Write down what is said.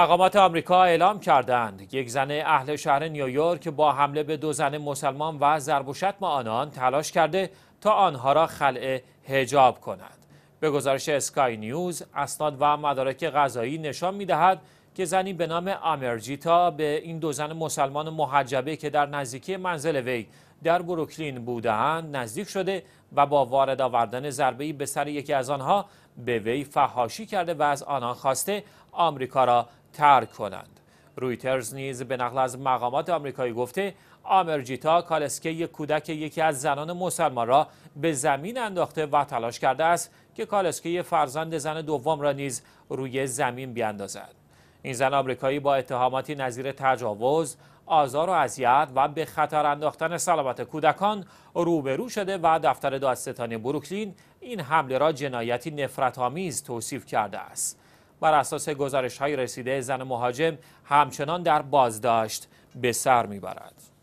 مقامات آمریکا اعلام کردند یک زن اهل شهر نیویورک با حمله به دو زن مسلمان و ضرب و شتم آنان تلاش کرده تا آنها را خلعه هجاب کند به گزارش اسکای نیوز اسناد و مدارک غذایی نشان میدهد که زنی به نام آمرجیتا به این دو زن مسلمان محجبه که در نزدیکی منزل وی در بروکلین بودهاند نزدیک شده و با وارد آوردن ضربه‌ای به سر یکی از آنها به وی فحاشی کرده و از آنان خواسته آمریکا را ترک کنند رویترز نیز به نقل از مقامات آمریکایی گفته آمرجیتا کالسکه کودک یکی از زنان مسلمان را به زمین انداخته و تلاش کرده است که کالسکه فرزند زن دوم را نیز روی زمین بیاندازد این زن آمریکایی با اتهاماتی نظیر تجاوز آزار و اذیت و به خطر انداختن سلامت کودکان روبرو شده و دفتر دادستانی بروکلین این حمله را جنایتی آمیز توصیف کرده است بر اساس گزارش های رسیده زن مهاجم همچنان در بازداشت به سر میبرد.